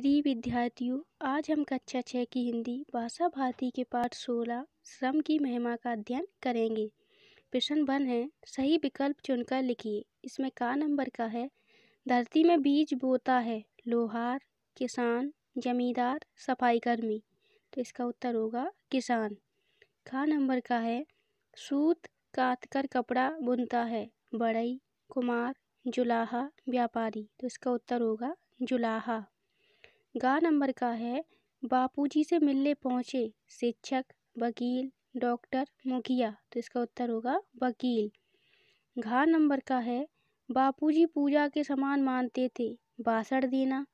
प्रिय विद्यार्थियों आज हम कक्षा छः की हिंदी भाषा भारती के पाठ सोलह श्रम की महिमा का अध्ययन करेंगे प्रश्न वन है सही विकल्प चुनकर लिखिए इसमें का नंबर का है धरती में बीज बोता है लोहार किसान जमींदार सफाईकर्मी तो इसका उत्तर होगा किसान का नंबर का है सूत काट कर कपड़ा बुनता है बड़ई कुमार जुलाहा व्यापारी तो इसका उत्तर होगा जुलाहा गा नंबर का है बापूजी से मिलने पहुंचे शिक्षक वकील डॉक्टर मुखिया तो इसका उत्तर होगा वकील घा नंबर का है बापूजी पूजा के समान मानते थे भाषण देना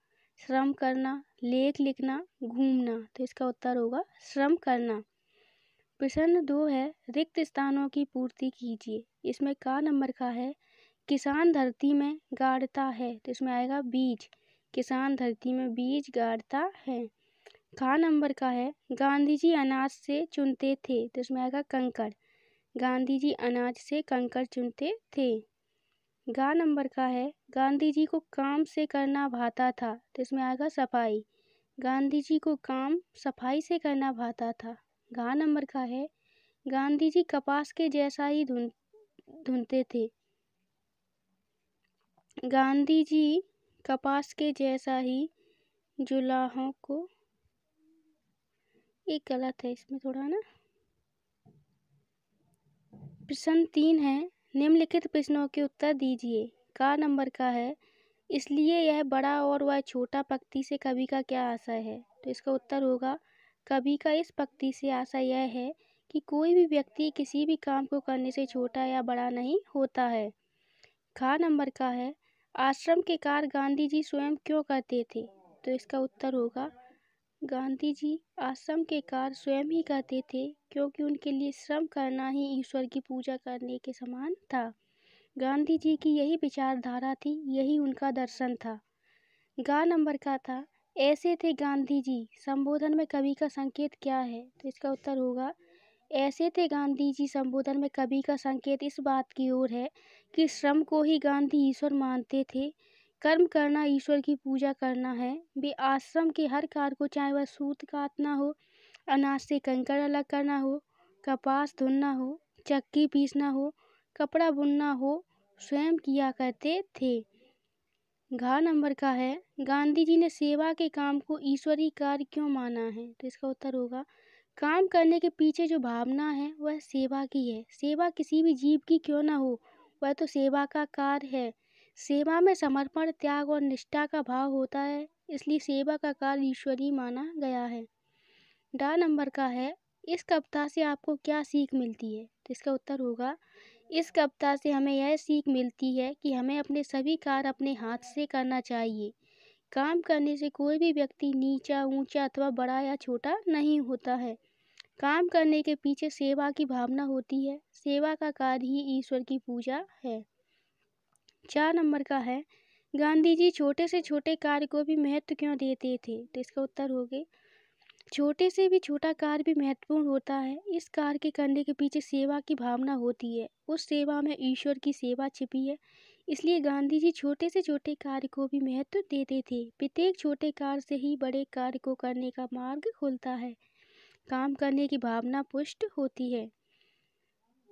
श्रम करना लेख लिखना घूमना तो इसका उत्तर होगा श्रम करना प्रसन्न दो है रिक्त स्थानों की पूर्ति कीजिए इसमें का नंबर का है किसान धरती में गाड़ता है तो इसमें आएगा बीज किसान धरती में बीज गाड़ता है घा नंबर का है गांधी जी अनाज से चुनते थे तो इसमें आएगा कंकर गांधी जी अनाज से कंकर चुनते थे गा नंबर का है गांधी जी को काम से करना भाता था तो इसमें आएगा सफाई गांधी जी को काम सफाई से करना भाता था गा नंबर का है गांधी जी कपास के जैसा ही धुन धुनते थे गांधी जी कपास के जैसा ही जुलाहों को एक गलत है इसमें थोड़ा ना प्रश्न तीन है निम्नलिखित प्रश्नों के उत्तर दीजिए का नंबर का है इसलिए यह बड़ा और वह छोटा पक्ति से कवि का क्या आशा है तो इसका उत्तर होगा कवि का इस पक्ति से आशा यह है कि कोई भी व्यक्ति किसी भी काम को करने से छोटा या बड़ा नहीं होता है खा नंबर का है आश्रम के कार्य गांधी जी स्वयं क्यों करते थे तो इसका उत्तर होगा गांधी जी आश्रम के कार्य स्वयं ही करते थे क्योंकि उनके लिए श्रम करना ही ईश्वर की पूजा करने के समान था गांधी जी की यही विचारधारा थी यही उनका दर्शन था गा नंबर का था ऐसे थे गांधी जी संबोधन में कवि का संकेत क्या है तो इसका उत्तर होगा ऐसे थे गांधी जी संबोधन में कवि का संकेत इस बात की ओर है कि श्रम को ही गांधी ईश्वर मानते थे कर्म करना ईश्वर की पूजा करना है वे आश्रम के हर कार्य को चाहे वह सूत काटना हो अनाज से कंकड़ अलग करना हो कपास धुनना हो चक्की पीसना हो कपड़ा बुनना हो स्वयं किया करते थे घा नंबर का है गांधी जी ने सेवा के काम को ईश्वरीय कार्य क्यों माना है तो इसका उत्तर होगा काम करने के पीछे जो भावना है वह सेवा की है सेवा किसी भी जीव की क्यों ना हो वह तो सेवा का कार्य है सेवा में समर्पण त्याग और निष्ठा का भाव होता है इसलिए सेवा का कार्य ईश्वरीय माना गया है डा नंबर का है इस कविता से आपको क्या सीख मिलती है तो इसका उत्तर होगा इस कविता से हमें यह सीख मिलती है कि हमें अपने सभी कार्य अपने हाथ से करना चाहिए काम करने से कोई भी व्यक्ति नीचा ऊंचा अथवा बड़ा या छोटा नहीं होता है काम करने के पीछे सेवा की भावना होती है सेवा का कार्य ही ईश्वर की पूजा है चार नंबर का है गांधी जी छोटे से छोटे कार्य को भी महत्व क्यों देते थे तो इसका उत्तर हो गए छोटे से भी छोटा कार्य भी महत्वपूर्ण होता है इस कार्य के करने के पीछे सेवा की भावना होती है उस सेवा में ईश्वर की सेवा छिपी है इसलिए गांधी जी छोटे से छोटे कार्य को भी महत्व देते थे प्रत्येक छोटे कार्य से ही बड़े कार्य को करने का मार्ग खुलता है काम करने की भावना पुष्ट होती है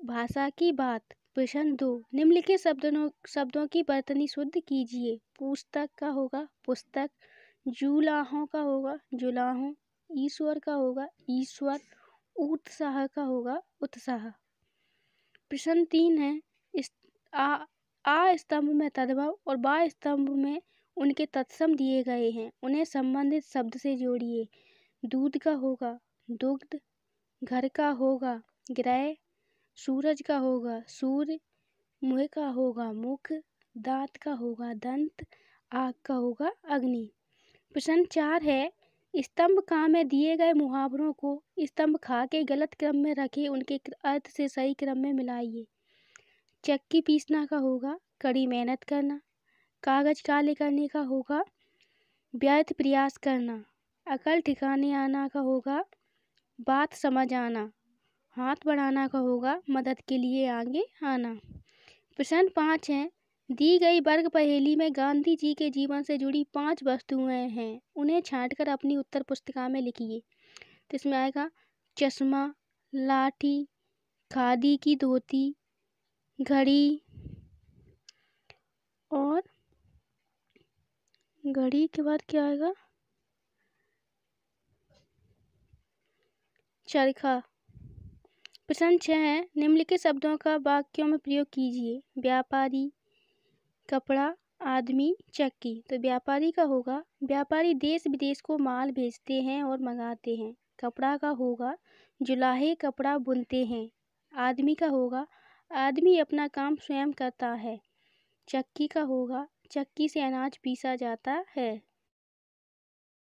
भाषा की बात प्रश्न दो निम्नलिखित शब्दों शब्दों की बर्तनी शुद्ध कीजिए पुस्तक का होगा पुस्तक जूलाहों का होगा जुलाहों ईश्वर का होगा ईश्वर उत्साह का होगा उत्साह प्रश्न तीन है इस आ आ स्तंभ में तद्भव और बा स्तंभ में उनके तत्सम दिए गए हैं उन्हें संबंधित शब्द से जोड़िए दूध का होगा दुग्ध घर का होगा ग्रह सूरज का होगा सूर्य मुह का होगा मुख दांत का होगा दंत आग का होगा अग्नि प्रश्न चार है स्तंभ का में दिए गए मुहावरों को स्तंभ खा के गलत क्रम में रखे उनके अर्थ से सही क्रम में मिलाइए चक्की पीसना का होगा कड़ी मेहनत करना कागज काले करने का होगा व्यर्थ प्रयास करना अकल ठिकाने आना का होगा बात समझ आना हाथ बढ़ाना का होगा मदद के लिए आगे आना प्रश्न पाँच है दी गई वर्ग पहेली में गांधी जी के जीवन से जुड़ी पांच वस्तुएं हैं उन्हें छांटकर अपनी उत्तर पुस्तिका में लिखिए तो इसमें आएगा चश्मा लाठी खादी की धोती घड़ी और घड़ी के बाद क्या आएगा चरखा प्रश्न छः है निम्नलिखित शब्दों का वाक्यों में प्रयोग कीजिए व्यापारी कपड़ा आदमी चक्की तो व्यापारी का होगा व्यापारी देश विदेश को माल भेजते हैं और मंगाते हैं कपड़ा का होगा जुलाहे कपड़ा बुनते हैं आदमी का होगा आदमी अपना काम स्वयं करता है चक्की का होगा चक्की से अनाज पीसा जाता है